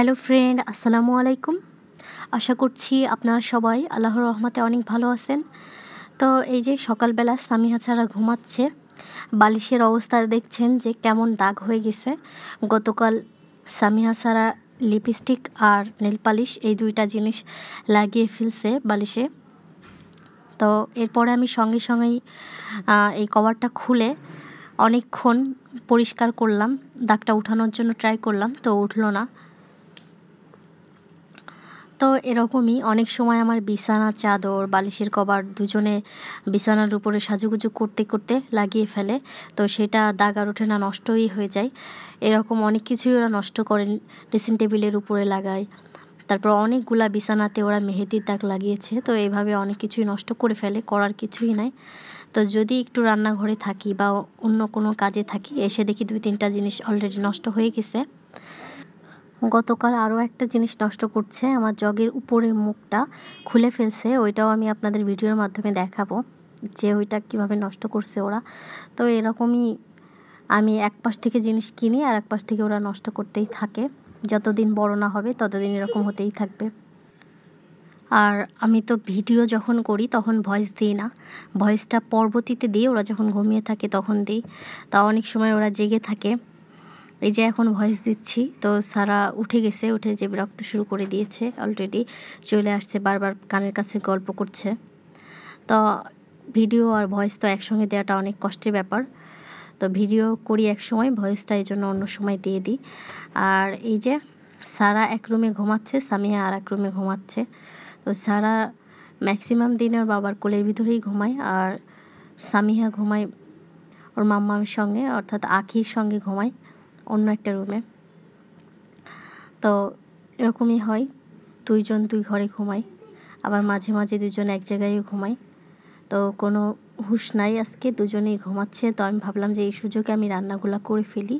hello friend আসসালামু আলাইকুম আশা করছি আপনারা সবাই আল্লাহর রহমতে অনেক ভালো আছেন তো এই যে সকালবেলা সামিহা ছাড়া ঘুমাচ্ছে বালিশের অবস্থা দেখছেন যে কেমন দাগ হয়ে গেছে গতকাল সামিহা ছাড়া লিপস্টিক আর নেল পালিশ এই দুইটা জিনিস লাগিয়ে ফেলছে বালিশে তো এরপরে আমি সঙ্গে সঙ্গেই এই কভারটা খুলে অনেকক্ষণ পরিষ্কার করলাম দাগটা উঠানোর জন্য ট্রাই করলাম তো উঠলো না তো এরকমই অনেক সময় আমার বিছানা চাদর বালিশের কভার দুজনে বিছানার উপরে সাজুগুজু করতে করতে লাগিয়ে ফেলে তো সেটা দাগ আর ওঠে না নষ্টই হয়ে যায় এরকম অনেক কিছুই ওরা নষ্ট করে ড্রেসিং টেবিলের উপরে লাগায় তারপর অনেকগুলা বিছানাতে ওরা মেহেদির দাগ লাগিয়েছে তো এইভাবে অনেক কিছুই নষ্ট করে ফেলে করার কিছুই নাই তো যদি একটু রান্নাঘরে থাকি বা অন্য কোনো কাজে থাকি এসে দেখি দুই তিনটা জিনিস অলরেডি নষ্ট হয়ে গেছে গতকাল আরও একটা জিনিস নষ্ট করছে আমার জগের উপরে মুখটা খুলে ফেলছে ওইটাও আমি আপনাদের ভিডিওর মাধ্যমে দেখাবো যে ওইটা কিভাবে নষ্ট করছে ওরা তো এরকমই আমি এক পাশ থেকে জিনিস কিনি আর এক পাশ থেকে ওরা নষ্ট করতেই থাকে যতদিন বড় না হবে ততদিন এরকম হতেই থাকবে আর আমি তো ভিডিও যখন করি তখন ভয়েস দিই না ভয়েসটা পরবর্তীতে দিয়ে ওরা যখন ঘুমিয়ে থাকে তখন দিই তা অনেক সময় ওরা জেগে থাকে এই যে এখন ভয়েস দিচ্ছি তো সারা উঠে গেছে উঠে যে বিরক্ত শুরু করে দিয়েছে অলরেডি চলে আসছে বারবার কানের কাছে গল্প করছে তো ভিডিও আর ভয়েস তো একসঙ্গে দেওয়াটা অনেক কষ্টের ব্যাপার তো ভিডিও করি এক সময় ভয়েসটা এই জন্য অন্য সময় দিয়ে দিই আর এই যে সারা এক রুমে ঘুমাচ্ছে সামিয়া আর এক রুমে ঘুমাচ্ছে তো সারা ম্যাক্সিমাম দিনে ওর বাবার কোলের ভিতরেই ঘুমায় আর সামিহা ঘুমায় ওর মাম্মামের সঙ্গে অর্থাৎ আখির সঙ্গে ঘুমায় অন্য একটা রুমে তো এরকমই হয় দুইজন দুই ঘরে ঘুমাই আবার মাঝে মাঝে দুজন এক জায়গায় ঘুমাই তো কোনো হুশ নাই আজকে দুজনেই ঘুমাচ্ছে তো আমি ভাবলাম যে এই সুযোগে আমি রান্নাগুলো করে ফেলি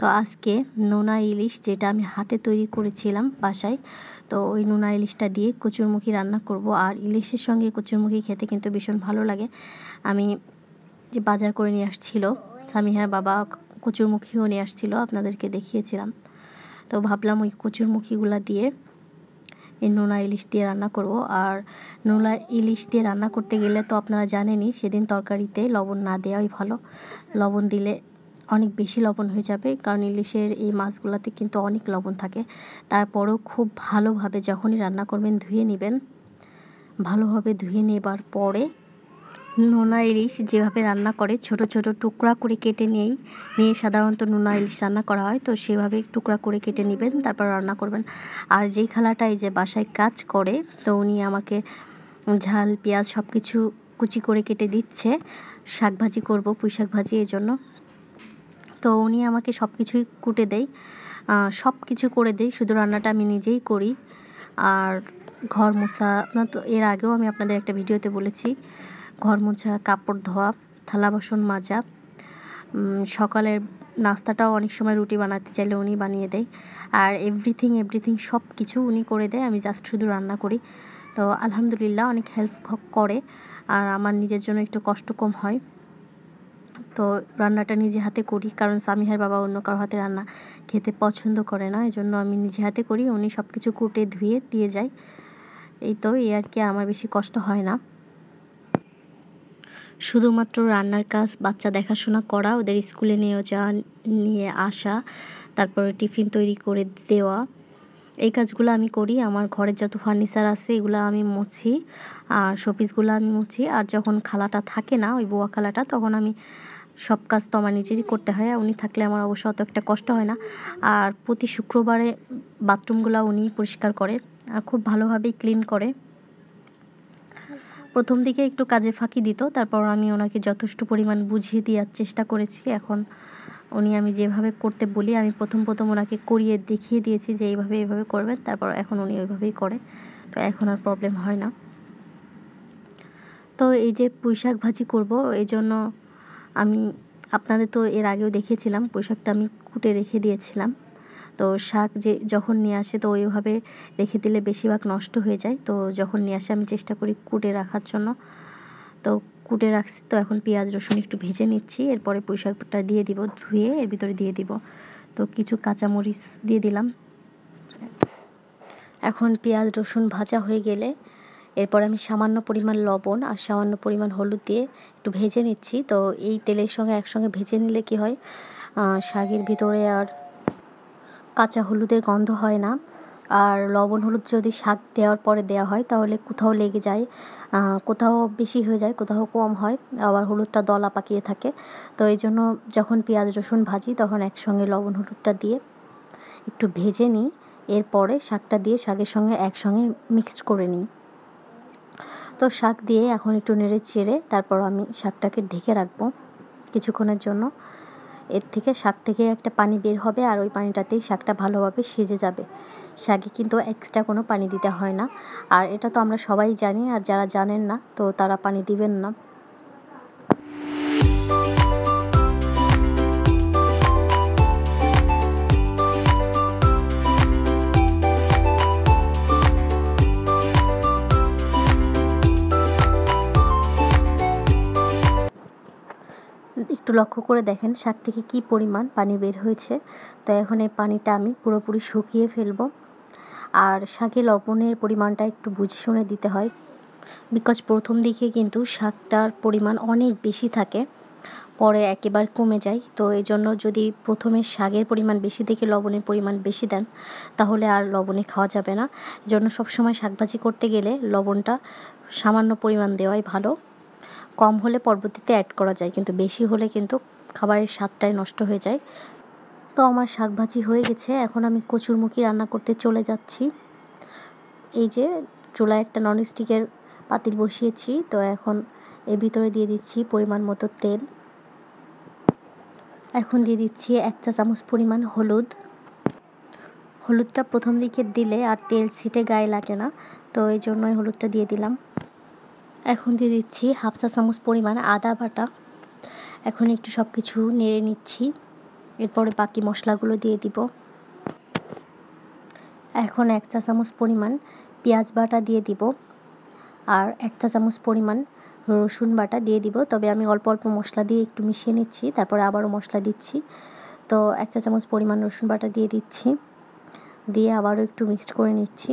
তো আজকে নোনা ইলিশ যেটা আমি হাতে তৈরি করেছিলাম বাসায় তো ওই নোনা ইলিশটা দিয়ে কচুরমুখী রান্না করব আর ইলিশের সঙ্গে কচুরমুখী খেতে কিন্তু ভীষণ ভালো লাগে আমি যে বাজার করে নিয়ে আসছিল হ্যাঁ বাবা কচুরমুখিও নিয়ে আসছিল আপনাদেরকে দেখিয়েছিলাম তো ভাবলাম ওই কচুরমুখিগুলা দিয়ে এই নোনা ইলিশ দিয়ে রান্না করব আর নোনা ইলিশ দিয়ে রান্না করতে গেলে তো আপনারা জানেনই সেদিন তরকারিতে লবণ না দেওয়াই ভালো লবণ দিলে অনেক বেশি লবণ হয়ে যাবে কারণ ইলিশের এই মাছগুলোতে কিন্তু অনেক লবণ থাকে তারপরেও খুব ভালোভাবে যখনই রান্না করবেন ধুয়ে নেবেন ভালোভাবে ধুয়ে নেবার পরে নোনা ইলিশ যেভাবে রান্না করে ছোট ছোট টুকরা করে কেটে নিয়েই নিয়ে সাধারণত নোনা ইলিশ রান্না করা হয় তো সেভাবে টুকরা করে কেটে নেবেন তারপর রান্না করবেন আর যেই খালাটা এই যে বাসায় কাজ করে তো উনি আমাকে ঝাল পেঁয়াজ সব কিছু কুচি করে কেটে দিচ্ছে শাক ভাজি করবো পুঁই শাক ভাজি এই জন্য তো উনি আমাকে সব কিছুই কুটে দেয় সব কিছু করে দেয় শুধু রান্নাটা আমি নিজেই করি আর ঘর মোছা না তো এর আগেও আমি আপনাদের একটা ভিডিওতে বলেছি ঘর মোছা কাপড় ধোয়া থালা বাসন মাজা সকালের নাস্তাটাও অনেক সময় রুটি বানাতে চাইলে উনি বানিয়ে দেয় আর এভরিথিং এভরিথিং সব কিছু উনি করে দেয় আমি জাস্ট শুধু রান্না করি তো আলহামদুলিল্লাহ অনেক হেল্প করে আর আমার নিজের জন্য একটু কষ্ট কম হয় তো রান্নাটা নিজে হাতে করি কারণ সামিহার বাবা অন্য কারো হাতে রান্না খেতে পছন্দ করে না এজন্য আমি নিজে হাতে করি উনি সব কিছু কুটে ধুয়ে দিয়ে যায় এই তো এই আর কি আমার বেশি কষ্ট হয় না শুধুমাত্র রান্নার কাজ বাচ্চা দেখাশোনা করা ওদের স্কুলে নিয়ে যাওয়া নিয়ে আসা তারপরে টিফিন তৈরি করে দেওয়া এই কাজগুলো আমি করি আমার ঘরের যত ফার্নিচার আছে এগুলো আমি মুছি আর শোপিসগুলো আমি মুছি আর যখন খালাটা থাকে না ওই বোয়া খালাটা তখন আমি সব কাজ তো আমার নিজেরই করতে হয় উনি থাকলে আমার অবশ্য অত একটা কষ্ট হয় না আর প্রতি শুক্রবারে বাথরুমগুলো উনি পরিষ্কার করে আর খুব ভালোভাবেই ক্লিন করে প্রথম দিকে একটু কাজে ফাঁকি দিত তারপর আমি ওনাকে যথেষ্ট পরিমাণ বুঝিয়ে দেওয়ার চেষ্টা করেছি এখন উনি আমি যেভাবে করতে বলি আমি প্রথম প্রথম ওনাকে করিয়ে দেখিয়ে দিয়েছি যে এইভাবে এইভাবে করবেন তারপর এখন উনি ওইভাবেই করে তো এখন আর প্রবলেম হয় না তো এই যে পুঁইশাক ভাজি করব এই জন্য আমি আপনাদের তো এর আগেও দেখিয়েছিলাম পোশাকটা আমি কুটে রেখে দিয়েছিলাম তো শাক যে যখন নিয়ে আসে তো ওইভাবে রেখে দিলে বেশিরভাগ নষ্ট হয়ে যায় তো যখন নিয়ে আসে আমি চেষ্টা করি কুটে রাখার জন্য তো কুটে রাখছি তো এখন পেঁয়াজ রসুন একটু ভেজে নিচ্ছি এরপরে পুঁই শাকটা দিয়ে দিব ধুয়ে এর ভিতরে দিয়ে দিব তো কিছু কাঁচামরিচ দিয়ে দিলাম এখন পেঁয়াজ রসুন ভাজা হয়ে গেলে এরপর আমি সামান্য পরিমাণ লবণ আর সামান্য পরিমাণ হলুদ দিয়ে একটু ভেজে নিচ্ছি তো এই তেলের সঙ্গে একসঙ্গে ভেজে নিলে কি হয় শাকের ভিতরে আর কাঁচা হলুদের গন্ধ হয় না আর লবণ হলুদ যদি শাক দেওয়ার পরে দেওয়া হয় তাহলে কোথাও লেগে যায় কোথাও বেশি হয়ে যায় কোথাও কম হয় আবার হলুদটা দলা পাকিয়ে থাকে তো এই জন্য যখন পেঁয়াজ রসুন ভাজি তখন একসঙ্গে লবণ হলুদটা দিয়ে একটু ভেজে নিই এরপরে শাকটা দিয়ে শাকের সঙ্গে একসঙ্গে মিক্সড করে নিই তো শাক দিয়ে এখন একটু নেড়ে চেড়ে তারপর আমি শাকটাকে ঢেকে রাখবো কিছুক্ষণের জন্য এর থেকে শাক থেকে একটা পানি বের হবে আর ওই পানিটাতেই শাকটা ভালোভাবে সেজে যাবে শাকে কিন্তু এক্সট্রা কোনো পানি দিতে হয় না আর এটা তো আমরা সবাই জানি আর যারা জানেন না তো তারা পানি দিবেন না লক্ষ্য করে দেখেন শাক থেকে কি পরিমাণ পানি বের হয়েছে তো এখন এই পানিটা আমি পুরোপুরি শুকিয়ে ফেলব আর শাকে লবণের পরিমাণটা একটু বুঝে শুনে দিতে হয় বিকজ প্রথম দিকে কিন্তু শাকটার পরিমাণ অনেক বেশি থাকে পরে একেবারে কমে যায় তো এই জন্য যদি প্রথমে শাকের পরিমাণ বেশি দেখে লবণের পরিমাণ বেশি দেন তাহলে আর লবণে খাওয়া যাবে না জন্য সবসময় শাকভাজি করতে গেলে লবণটা সামান্য পরিমাণ দেওয়াই ভালো কম হলে পরবর্তীতে অ্যাড করা যায় কিন্তু বেশি হলে কিন্তু খাবারের স্বাদটাই নষ্ট হয়ে যায় তো আমার শাকভাজি হয়ে গেছে এখন আমি কচুরমুখী রান্না করতে চলে যাচ্ছি এই যে চুলায় একটা ননস্টিকের পাতিল বসিয়েছি তো এখন এর ভিতরে দিয়ে দিচ্ছি পরিমাণ মতো তেল এখন দিয়ে দিচ্ছি এক চা চামচ পরিমাণ হলুদ হলুদটা প্রথম দিকে দিলে আর তেল ছিটে গায়ে লাগে না তো এই জন্যই হলুদটা দিয়ে দিলাম এখন দিয়ে দিচ্ছি হাফ চা চামচ পরিমাণ আদা বাটা এখন একটু সব কিছু নেড়ে নিচ্ছি এরপরে বাকি মশলাগুলো দিয়ে দিব এখন এক চা চামচ পরিমাণ পেঁয়াজ বাটা দিয়ে দিব আর এক চা চামচ পরিমাণ রসুন বাটা দিয়ে দিব তবে আমি অল্প অল্প মশলা দিয়ে একটু মিশিয়ে নিচ্ছি তারপরে আবারও মশলা দিচ্ছি তো এক চা চামচ পরিমাণ রসুন বাটা দিয়ে দিচ্ছি দিয়ে আবারও একটু মিক্সড করে নিচ্ছি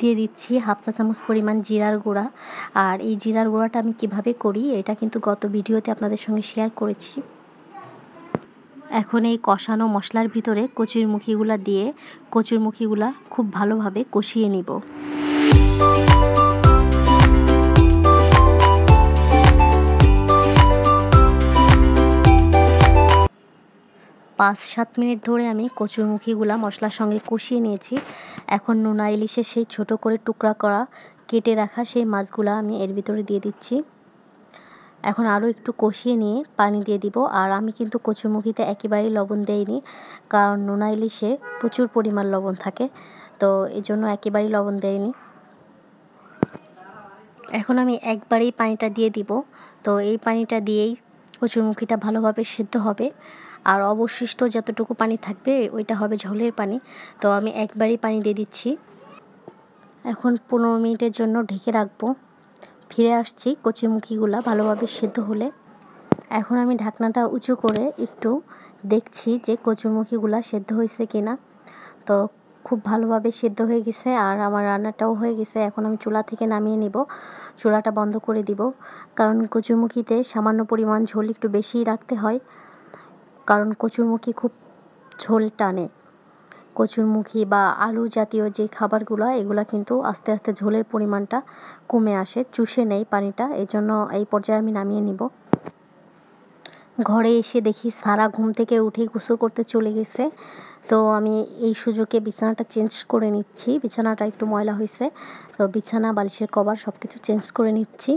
দিয়ে দিচ্ছি হাফ চা চামচ পরিমাণ জিরার গুঁড়া আর এই জিরার গুঁড়াটা আমি কিভাবে করি এটা কিন্তু গত ভিডিওতে আপনাদের সঙ্গে শেয়ার করেছি এখন এই কষানো মশলার ভিতরে কচুর মুখিগুলা দিয়ে কচুর মুখিগুলা খুব ভালোভাবে কষিয়ে নিব পাঁচ সাত মিনিট ধরে আমি কচুরমুখীগুলা মশলার সঙ্গে কষিয়ে নিয়েছি এখন নোনা ইলিশে সেই ছোট করে টুকরা করা কেটে রাখা সেই মাছগুলা আমি এর ভিতরে দিয়ে দিচ্ছি এখন আরও একটু কষিয়ে নিয়ে পানি দিয়ে দিব আর আমি কিন্তু কচুরমুখিতে একেবারেই লবণ দেইনি কারণ নোনা ইলিশে প্রচুর পরিমাণ লবণ থাকে তো এই জন্য একেবারেই লবণ দেইনি এখন আমি একবারেই পানিটা দিয়ে দিব তো এই পানিটা দিয়েই কচুরমুখিটা ভালোভাবে সিদ্ধ হবে আর অবশিষ্ট যতটুকু পানি থাকবে ওইটা হবে ঝোলের পানি তো আমি একবারই পানি দিয়ে দিচ্ছি এখন পনেরো মিনিটের জন্য ঢেকে রাখবো ফিরে আসছি কচিমুখিগুলা ভালোভাবে সেদ্ধ হলে এখন আমি ঢাকনাটা উঁচু করে একটু দেখছি যে কচুরমুখিগুলা সেদ্ধ হয়েছে কিনা তো খুব ভালোভাবে সেদ্ধ হয়ে গেছে আর আমার রান্নাটাও হয়ে গেছে এখন আমি চুলা থেকে নামিয়ে নিব চুলাটা বন্ধ করে দিব কারণ কচুরমুখিতে সামান্য পরিমাণ ঝোল একটু বেশি রাখতে হয় কারণ কচুরমুখী খুব ঝোল টানে কচুরমুখী বা আলু জাতীয় যে খাবারগুলো এগুলো কিন্তু আস্তে আস্তে ঝোলের পরিমাণটা কমে আসে চুষে নেয় পানিটা এই জন্য এই পর্যায়ে আমি নামিয়ে নিব ঘরে এসে দেখি সারা ঘুম থেকে উঠে গোসল করতে চলে গেছে তো আমি এই সুযোগে বিছানাটা চেঞ্জ করে নিচ্ছি বিছানাটা একটু ময়লা হয়েছে তো বিছানা বালিশের কভার সব কিছু চেঞ্জ করে নিচ্ছি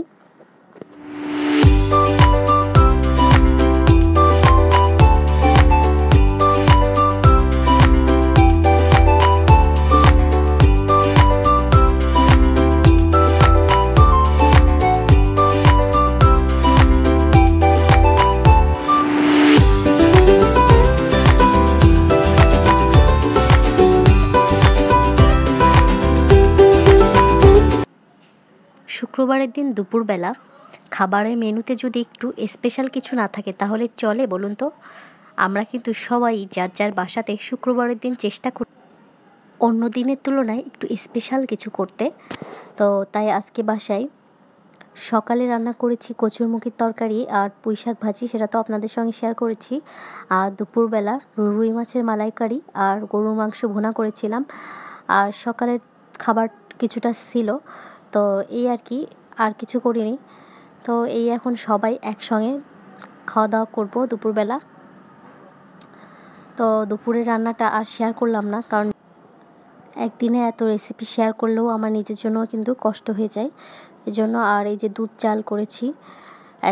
শুক্রবারের দিন দুপুরবেলা খাবারের মেনুতে যদি একটু স্পেশাল কিছু না থাকে তাহলে চলে বলুন তো আমরা কিন্তু সবাই যার যার বাসাতে শুক্রবারের দিন চেষ্টা করি অন্য দিনের তুলনায় একটু স্পেশাল কিছু করতে তো তাই আজকে বাসায় সকালে রান্না করেছি কচুর মুখের তরকারি আর পুঁই শাক ভাজি সেটা তো আপনাদের সঙ্গে শেয়ার করেছি আর দুপুরবেলা রুই মাছের মালাইকারি আর গরুর মাংস ভোনা করেছিলাম আর সকালের খাবার কিছুটা ছিল তো এই আর কি আর কিছু করিনি তো এই এখন সবাই একসঙ্গে খাওয়া দাওয়া করবো দুপুরবেলা তো দুপুরের রান্নাটা আর শেয়ার করলাম না কারণ একদিনে এত রেসিপি শেয়ার করলেও আমার নিজের জন্য কিন্তু কষ্ট হয়ে যায় এজন্য আর এই যে দুধ চাল করেছি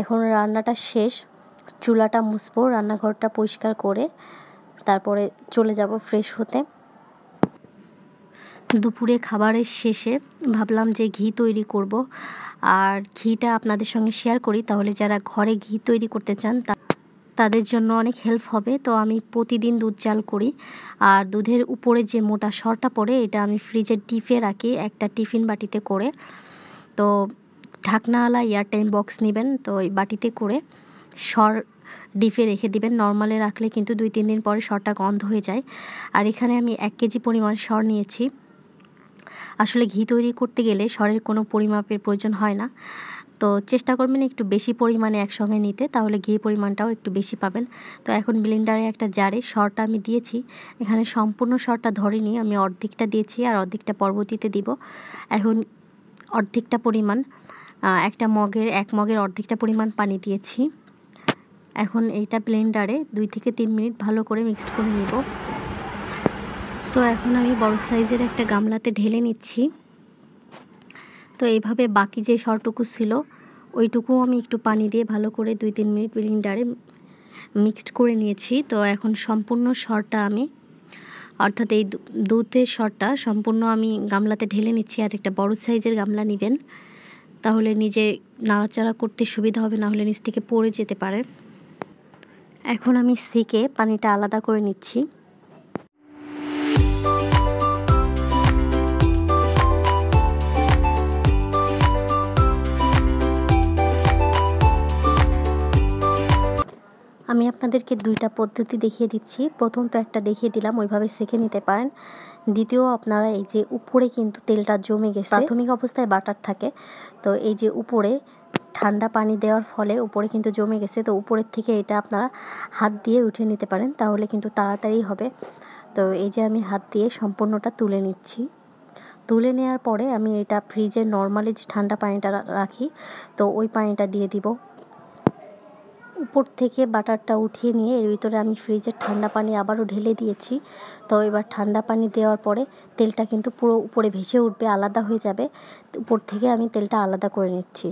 এখন রান্নাটা শেষ চুলাটা মুছবো রান্নাঘরটা পরিষ্কার করে তারপরে চলে যাব ফ্রেশ হতে দুপুরে খাবারের শেষে ভাবলাম যে ঘি তৈরি করব আর ঘিটা আপনাদের সঙ্গে শেয়ার করি তাহলে যারা ঘরে ঘি তৈরি করতে চান তা তাদের জন্য অনেক হেল্প হবে তো আমি প্রতিদিন দুধ জাল করি আর দুধের উপরে যে মোটা সরটা পড়ে এটা আমি ফ্রিজে ডিপে রাখি একটা টিফিন বাটিতে করে তো ঢাকনাওয়ালা এয়ারটাইম বক্স নেবেন তো ওই বাটিতে করে সর ডিপে রেখে দিবেন নর্মালে রাখলে কিন্তু দুই তিন দিন পরে সরটা গন্ধ হয়ে যায় আর এখানে আমি এক কেজি পরিমাণ সর নিয়েছি আসলে ঘি তৈরি করতে গেলে সরের কোনো পরিমাপের প্রয়োজন হয় না তো চেষ্টা করবেন একটু বেশি পরিমাণে একসঙ্গে নিতে তাহলে ঘি পরিমাণটাও একটু বেশি পাবেন তো এখন ব্লেন্ডারে একটা জারে সরটা আমি দিয়েছি এখানে সম্পূর্ণ সরটা ধরিনি আমি অর্ধেকটা দিয়েছি আর অর্ধেকটা পরবর্তীতে দিব এখন অর্ধেকটা পরিমাণ একটা মগের এক মগের অর্ধেকটা পরিমাণ পানি দিয়েছি এখন এইটা ব্লেন্ডারে দুই থেকে তিন মিনিট ভালো করে মিক্সড করে নিব তো এখন আমি বড় সাইজের একটা গামলাতে ঢেলে নিচ্ছি তো এইভাবে বাকি যে সরটুকু ছিল ওইটুকুও আমি একটু পানি দিয়ে ভালো করে দুই তিন মিনিট ব্লিন্ডারে মিক্সড করে নিয়েছি তো এখন সম্পূর্ণ সরটা আমি অর্থাৎ এই দুধের সরটা সম্পূর্ণ আমি গামলাতে ঢেলে নিচ্ছি আর একটা বড় সাইজের গামলা নেবেন তাহলে নিজে নাড়াচাড়া করতে সুবিধা হবে না হলে নিচ থেকে পড়ে যেতে পারে এখন আমি সেকে পানিটা আলাদা করে নিচ্ছি আমি আপনাদেরকে দুইটা পদ্ধতি দেখিয়ে দিচ্ছি প্রথম তো একটা দেখিয়ে দিলাম ওইভাবে সেঁকে নিতে পারেন দ্বিতীয় আপনারা এই যে উপরে কিন্তু তেলটা জমে গেছে প্রাথমিক অবস্থায় বাটার থাকে তো এই যে উপরে ঠান্ডা পানি দেওয়ার ফলে উপরে কিন্তু জমে গেছে তো উপরের থেকে এটা আপনারা হাত দিয়ে উঠে নিতে পারেন তাহলে কিন্তু তাড়াতাড়ি হবে তো এই যে আমি হাত দিয়ে সম্পূর্ণটা তুলে নিচ্ছি তুলে নেওয়ার পরে আমি এটা ফ্রিজে নর্মালি যে ঠান্ডা পানিটা রাখি তো ওই পানিটা দিয়ে দিব উপর থেকে বাটারটা উঠিয়ে নিয়ে এর ভিতরে আমি ফ্রিজের ঠান্ডা পানি আবারও ঢেলে দিয়েছি তো এবার ঠান্ডা পানি দেওয়ার পরে তেলটা কিন্তু পুরো উপরে ভেসে উঠবে আলাদা হয়ে যাবে উপর থেকে আমি তেলটা আলাদা করে নিচ্ছি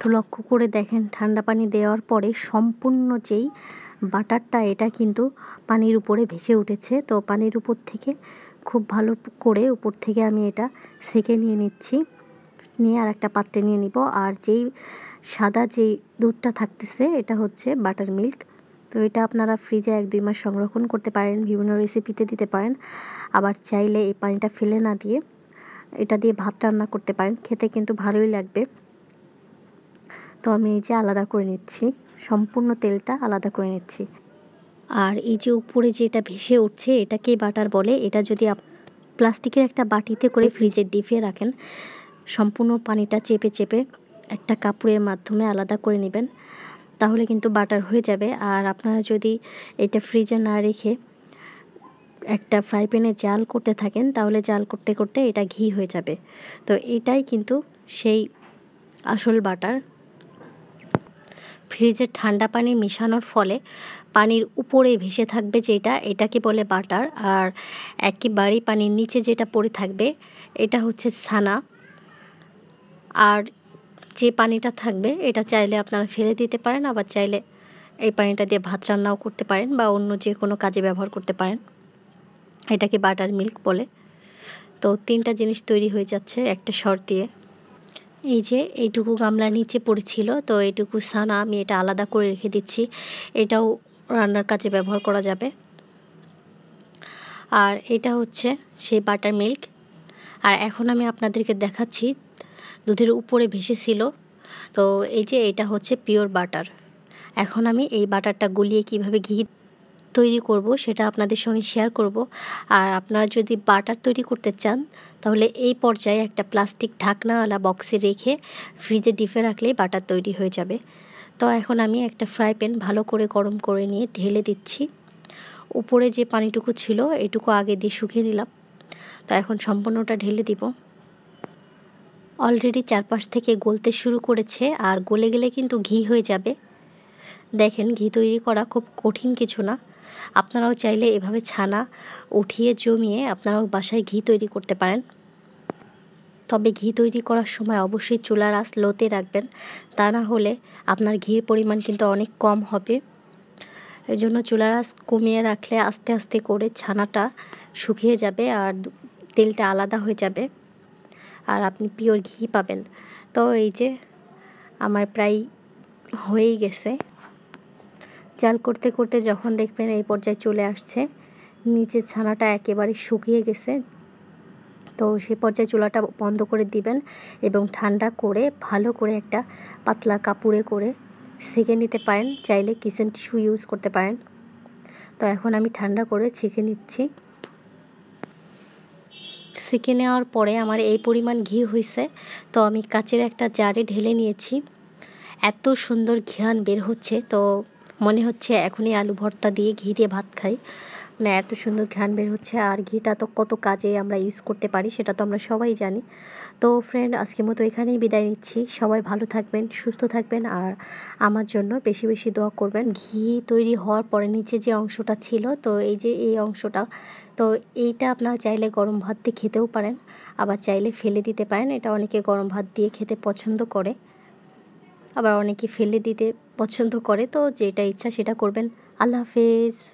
একটু লক্ষ্য করে দেখেন ঠান্ডা পানি দেওয়ার পরে সম্পূর্ণ যেই বাটারটা এটা কিন্তু পানির উপরে ভেসে উঠেছে তো পানির উপর থেকে খুব ভালো করে উপর থেকে আমি এটা সেকে নিয়ে নিচ্ছি নিয়ে আর একটা পাত্রে নিয়ে নিব আর যেই সাদা যেই দুধটা থাকতেছে এটা হচ্ছে বাটার মিল্ক তো এটা আপনারা ফ্রিজে এক দুই মাস সংরক্ষণ করতে পারেন বিভিন্ন রেসিপিতে দিতে পারেন আবার চাইলে এই পানিটা ফেলে না দিয়ে এটা দিয়ে ভাত রান্না করতে পারেন খেতে কিন্তু ভালোই লাগবে তো আমি এই যে আলাদা করে নিচ্ছি সম্পূর্ণ তেলটা আলাদা করে নিচ্ছি আর এই যে উপরে যে এটা ভেসে উঠছে এটাকেই বাটার বলে এটা যদি প্লাস্টিকের একটা বাটিতে করে ফ্রিজে ডিপে রাখেন সম্পূর্ণ পানিটা চেপে চেপে একটা কাপড়ের মাধ্যমে আলাদা করে নেবেন তাহলে কিন্তু বাটার হয়ে যাবে আর আপনারা যদি এটা ফ্রিজে না রেখে একটা ফ্রাই প্যানে জাল করতে থাকেন তাহলে জাল করতে করতে এটা ঘি হয়ে যাবে তো এটাই কিন্তু সেই আসল বাটার ফ্রিজের ঠান্ডা পানি মেশানোর ফলে পানির উপরে ভেসে থাকবে যেটা এটাকে বলে বাটার আর একেবারে পানির নিচে যেটা পড়ে থাকবে এটা হচ্ছে ছানা আর যে পানিটা থাকবে এটা চাইলে আপনারা ফেলে দিতে পারেন আবার চাইলে এই পানিটা দিয়ে ভাত রান্নাও করতে পারেন বা অন্য যে কোনো কাজে ব্যবহার করতে পারেন এটাকে বাটার মিল্ক বলে তো তিনটা জিনিস তৈরি হয়ে যাচ্ছে একটা শর দিয়ে এই যে এইটুকু গামলা নিচে পড়েছিল তো এইটুকু সানা আমি এটা আলাদা করে রেখে দিচ্ছি এটাও রান্নার কাজে ব্যবহার করা যাবে আর এটা হচ্ছে সেই বাটার মিল্ক আর এখন আমি আপনাদেরকে দেখাচ্ছি দুধের উপরে ভেসেছিল তো এই যে এটা হচ্ছে পিওর বাটার এখন আমি এই বাটারটা গলিয়ে কিভাবে ঘি তৈরি করব সেটা আপনাদের সঙ্গে শেয়ার করব আর আপনারা যদি বাটার তৈরি করতে চান তাহলে এই পর্যায়ে একটা প্লাস্টিক ঢাকনাওয়ালা বক্সে রেখে ফ্রিজে ডিপে রাখলেই বাটার তৈরি হয়ে যাবে তো এখন আমি একটা ফ্রাই প্যান ভালো করে গরম করে নিয়ে ঢেলে দিচ্ছি উপরে যে পানিটুকু ছিল এটুকু আগে দিয়ে শুকিয়ে নিলাম তো এখন সম্পূর্ণটা ঢেলে দিব অলরেডি চারপাশ থেকে গলতে শুরু করেছে আর গলে গেলে কিন্তু ঘি হয়ে যাবে দেখেন ঘি তৈরি করা খুব কঠিন কিছু না আপনারাও চাইলে এভাবে ছানা উঠিয়ে জমিয়ে আপনারাও বাসায় ঘি তৈরি করতে পারেন তবে ঘি তৈরি করার সময় অবশ্যই চুলার আঁচ লোতে রাখবেন তা না হলে আপনার ঘির পরিমাণ কিন্তু অনেক কম হবে এই জন্য চুলার আঁচ কমিয়ে রাখলে আস্তে আস্তে করে ছানাটা শুকিয়ে যাবে আর তেলটা আলাদা হয়ে যাবে আর আপনি পিওর ঘি পাবেন তো এই যে আমার প্রায় হয়েই গেছে জাল করতে করতে যখন দেখবেন এই পর্যায়ে চলে আসছে নিচে ছানাটা একেবারে শুকিয়ে গেছে তো সেই পর্যায়ে চুলাটা বন্ধ করে দিবেন এবং ঠান্ডা করে ভালো করে একটা পাতলা কাপড়ে করে সেঁকে নিতে পারেন চাইলে কিচেন টিস্যু ইউজ করতে পারেন তো এখন আমি ঠান্ডা করে ছেঁকে নিচ্ছি ছেঁকে নেওয়ার পরে আমার এই পরিমাণ ঘি হয়েছে তো আমি কাচের একটা জারে ঢেলে নিয়েছি এত সুন্দর ঘ্রাণ বের হচ্ছে তো মনে হচ্ছে এখনই আলু ভর্তা দিয়ে ঘি দিয়ে ভাত খাই মানে এত সুন্দর ঘ্রাণ বের হচ্ছে আর ঘিটা তো কত কাজে আমরা ইউজ করতে পারি সেটা তো আমরা সবাই জানি তো ফ্রেন্ড আজকের মতো এখানেই বিদায় নিচ্ছি সবাই ভালো থাকবেন সুস্থ থাকবেন আর আমার জন্য বেশি বেশি দোয়া করবেন ঘি তৈরি হওয়ার পরে নিচে যে অংশটা ছিল তো এই যে এই অংশটা তো এইটা আপনারা চাইলে গরম ভাত দিয়ে খেতেও পারেন আবার চাইলে ফেলে দিতে পারেন এটা অনেকে গরম ভাত দিয়ে খেতে পছন্দ করে আবার অনেকে ফেলে দিতে পছন্দ করে তো যেটা ইচ্ছা সেটা করবেন আল্লাহ হাফেজ